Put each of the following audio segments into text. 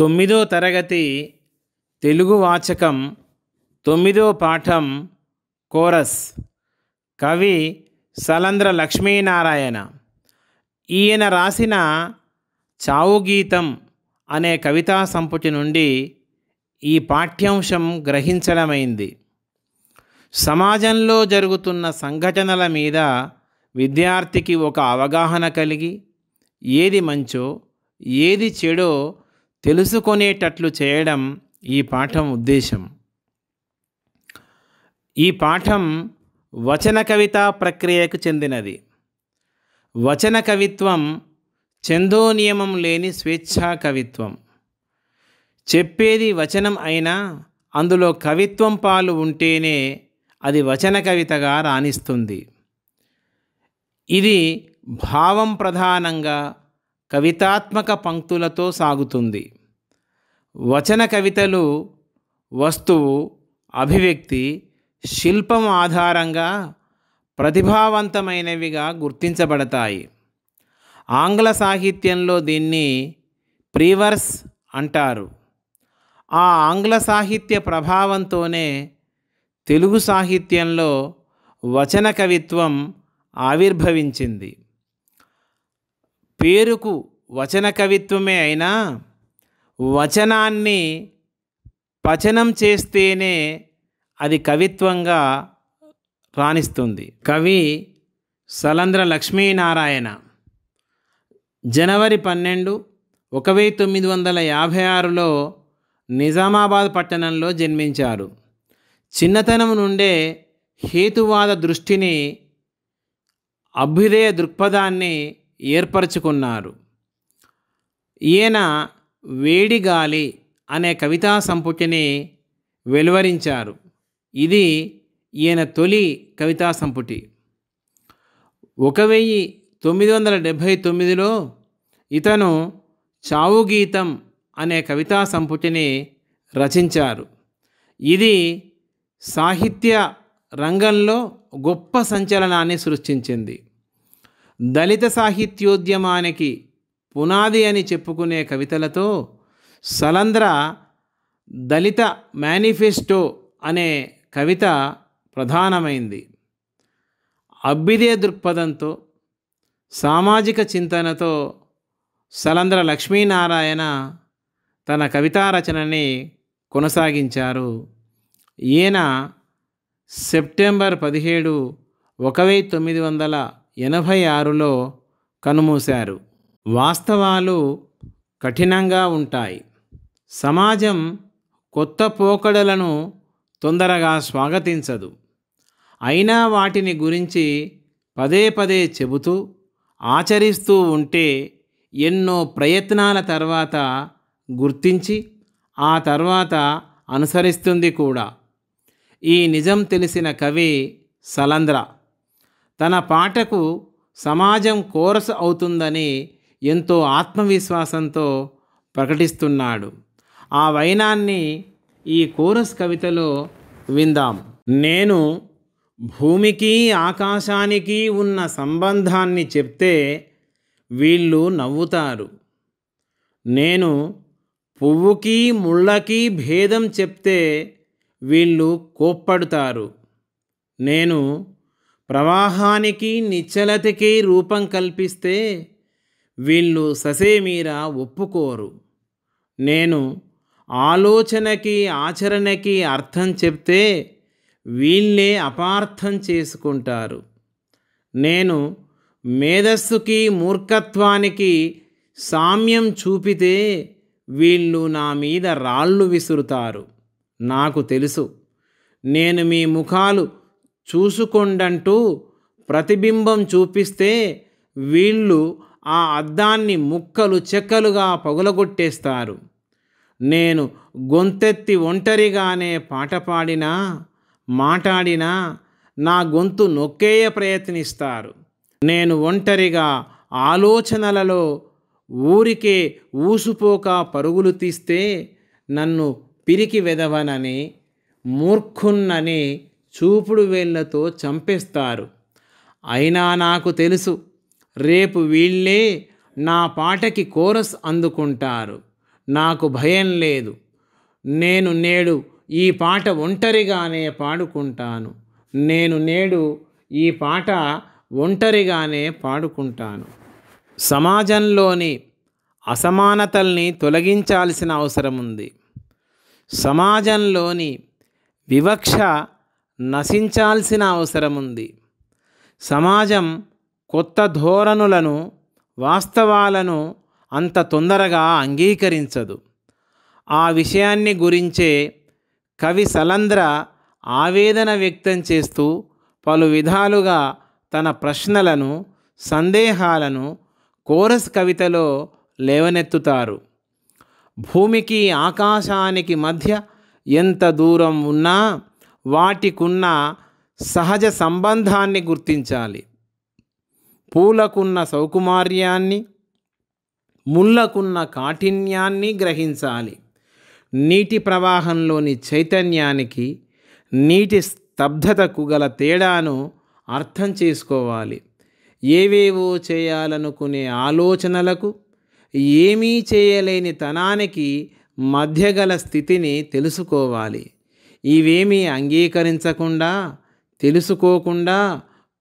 తొమ్మిదో తరగతి తెలుగు వాచకం తొమ్మిదో పాఠం కోరస్ కవి సలంద్ర లక్ష్మీనారాయణ ఈయన రాసిన చావు గీతం అనే కవితా సంపుటి నుండి ఈ పాఠ్యాంశం గ్రహించడమైంది సమాజంలో జరుగుతున్న సంఘటనల మీద విద్యార్థికి ఒక అవగాహన కలిగి ఏది మంచో ఏది చెడో తెలుసుకునేటట్లు చేయడం ఈ పాఠం ఉద్దేశం ఈ పాఠం వచన కవిత ప్రక్రియకు చెందినది వచన కవిత్వం చందో నియమం లేని స్వేచ్ఛా కవిత్వం చెప్పేది వచనం అయినా అందులో కవిత్వం పాలు ఉంటేనే అది వచన కవితగా రాణిస్తుంది ఇది భావం ప్రధానంగా కవితాత్మక పంక్తులతో సాగుతుంది వచన కవితలు వస్తువు అభివ్యక్తి శిల్పం ఆధారంగా ప్రతిభావంతమైనవిగా గుర్తించబడతాయి ఆంగ్ల సాహిత్యంలో దీన్ని ప్రీవర్స్ అంటారు ఆ ఆంగ్ల సాహిత్య ప్రభావంతోనే తెలుగు సాహిత్యంలో వచన కవిత్వం ఆవిర్భవించింది పేరుకు వచన కవిత్వమే అయినా వచనాన్ని పచనం చేస్తేనే అది కవిత్వంగా రాణిస్తుంది కవి సలంద్ర లక్ష్మీనారాయణ జనవరి పన్నెండు ఒక వెయ్యి తొమ్మిది వందల యాభై ఆరులో నిజామాబాద్ పట్టణంలో జన్మించారు చిన్నతనం నుండే హేతువాద దృష్టిని అభ్యుదయ దృక్పథాన్ని ఏర్పరచుకున్నారు ఈయన వేడిగాలి అనే కవితా సంపుటిని వెలువరించారు ఇది ఈయన తొలి కవితా సంపుటి ఒక వెయ్యి తొమ్మిది వందల డెబ్భై తొమ్మిదిలో ఇతను చావు గీతం అనే కవితా సంపుటిని రచించారు ఇది సాహిత్య రంగంలో గొప్ప సంచలనాన్ని సృష్టించింది దళిత సాహిత్యోద్యమానికి పునాది అని చెప్పుకునే కవితలతో సలంద్ర దళిత మేనిఫెస్టో అనే కవిత ప్రధానమైంది అబ్బిదే దృక్పథంతో సామాజిక చింతనతో సలంద్ర లక్ష్మీనారాయణ తన కవితా రచనని కొనసాగించారు ఈయన సెప్టెంబర్ పదిహేడు ఒక వెయ్యి తొమ్మిది వందల ఎనభై ఆరులో కనుమూశారు వాస్తవాలు కఠినంగా ఉంటాయి సమాజం కొత్త పోకడలను తొందరగా స్వాగతించదు అయినా వాటిని గురించి పదే పదే చెబుతూ ఆచరిస్తూ ఉంటే ఎన్నో ప్రయత్నాల తర్వాత గుర్తించి ఆ తర్వాత అనుసరిస్తుంది కూడా ఈ నిజం తెలిసిన కవి సలంద్ర తన పాటకు సమాజం కోరస అవుతుందని ఎంతో ఆత్మవిశ్వాసంతో ప్రకటిస్తున్నాడు ఆ వైనాన్ని ఈ కోరస్ కవితలో విందాం నేను భూమికి ఆకాశానికి ఉన్న సంబంధాన్ని చెప్తే వీళ్ళు నవ్వుతారు నేను పువ్వుకి ముళ్ళకి భేదం చెప్తే వీళ్ళు కోప్పడుతారు నేను ప్రవాహానికి నిశ్చలతకి రూపం కల్పిస్తే వీళ్ళు ససేమీరా ఒప్పుకోరు నేను ఆలోచనకి ఆచరణకి అర్థం చెప్తే వీళ్ళే అపార్థం చేసుకుంటారు నేను మేధస్సుకి మూర్ఖత్వానికి సామ్యం చూపితే వీళ్ళు నా మీద రాళ్ళు విసురుతారు నాకు తెలుసు నేను మీ ముఖాలు చూసుకోండంటూ ప్రతిబింబం చూపిస్తే వీళ్ళు ఆ అద్దాన్ని ముక్కలు చెక్కలుగా పగులగొట్టేస్తారు నేను గొంతెత్తి ఒంటరిగానే పాట పాడినా మాట్లాడినా నా గొంతు నొక్కేయ ప్రయత్నిస్తారు నేను ఒంటరిగా ఆలోచనలలో ఊరికే ఊసుపోక పరుగులు తీస్తే నన్ను పిరికి వెదవనని మూర్ఖున్నని చూపుడు వేళ్లతో చంపేస్తారు అయినా నాకు తెలుసు రేపు వీళ్ళే నా పాటకి కోరస్ అందుకుంటారు నాకు భయం లేదు నేను నేడు ఈ పాట ఒంటరిగానే పాడుకుంటాను నేను నేడు ఈ పాట ఒంటరిగానే పాడుకుంటాను సమాజంలోని అసమానతల్ని తొలగించాల్సిన అవసరం ఉంది సమాజంలోని వివక్ష నశించాల్సిన అవసరం ఉంది సమాజం కొత్త ధోరణులను వాస్తవాలను అంత తొందరగా అంగీకరించదు ఆ విషయాన్ని గురించే కవి సలంద్ర ఆవేదన వ్యక్తం చేస్తూ పలు విధాలుగా తన ప్రశ్నలను సందేహాలను కోరస్ కవితలో లేవనెత్తుతారు భూమికి ఆకాశానికి మధ్య ఎంత దూరం ఉన్నా వాటికున్న సహజ సంబంధాన్ని గుర్తించాలి పూలకున్న సౌకుమార్యాన్ని ముళ్ళకున్న కాఠిన్యాన్ని గ్రహించాలి నీటి ప్రవాహంలోని చైతన్యానికి నీటి స్తబ్దతకు గల తేడాను అర్థం చేసుకోవాలి ఏవేవో చేయాలనుకునే ఆలోచనలకు ఏమీ చేయలేని తనానికి మధ్యగల స్థితిని తెలుసుకోవాలి ఇవేమీ అంగీకరించకుండా తెలుసుకోకుండా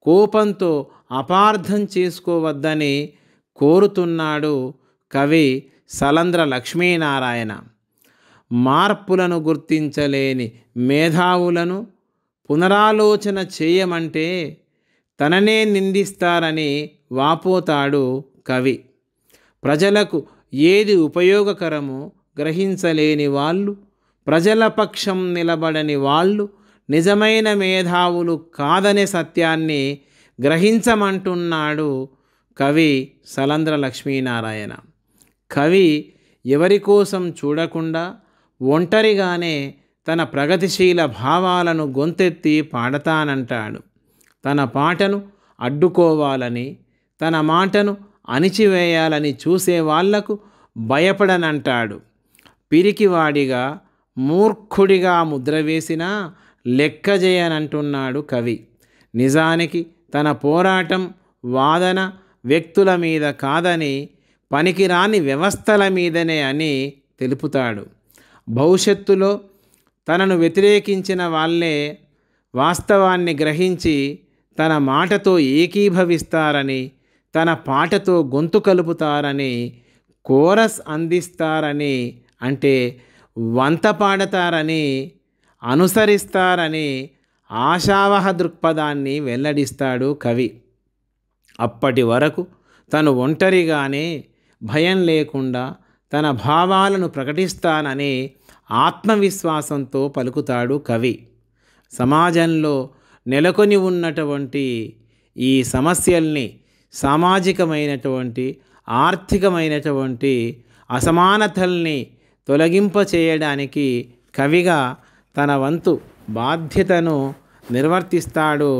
కోపంతో అపార్థం చేసుకోవద్దని కోరుతున్నాడు కవి సలంద్ర లక్ష్మీనారాయణ మార్పులను గుర్తించలేని మేధావులను పునరాలోచన చేయమంటే తననే నిందిస్తారని వాపోతాడు కవి ప్రజలకు ఏది ఉపయోగకరమో గ్రహించలేని వాళ్ళు ప్రజల పక్షం నిలబడని వాళ్ళు నిజమైన మేధావులు కాదనే సత్యాన్ని గ్రహించమంటున్నాడు కవి సలంద్ర లక్ష్మీనారాయణ కవి ఎవరి కోసం చూడకుండా ఒంటరిగానే తన ప్రగతిశీల భావాలను గొంతెత్తి పాడతానంటాడు తన పాటను అడ్డుకోవాలని తన మాటను అణిచివేయాలని చూసే వాళ్లకు భయపడనంటాడు పిరికివాడిగా మూర్ఖుడిగా ముద్ర వేసినా లెక్కజేయనంటున్నాడు కవి నిజానికి తన పోరాటం వాదన వ్యక్తుల మీద కాదని పనికిరాని వ్యవస్థల మీదనే అని తెలుపుతాడు భవిష్యత్తులో తనను వ్యతిరేకించిన వాళ్ళే వాస్తవాన్ని గ్రహించి తన మాటతో ఏకీభవిస్తారని తన పాటతో గొంతు కలుపుతారని కోరస్ అందిస్తారని అంటే వంత పాడతారని అనుసరిస్తారని ఆశావహ దృక్పథాన్ని వెల్లడిస్తాడు కవి అప్పటి వరకు తను ఒంటరిగానే భయం లేకుండా తన భావాలను ప్రకటిస్తానని ఆత్మవిశ్వాసంతో పలుకుతాడు కవి సమాజంలో నెలకొని ఉన్నటువంటి ఈ సమస్యల్ని సామాజికమైనటువంటి ఆర్థికమైనటువంటి అసమానతల్ని తొలగింప చేయడానికి కవిగా తన వంతు బాధ్యతను నిర్వర్తిస్తాడు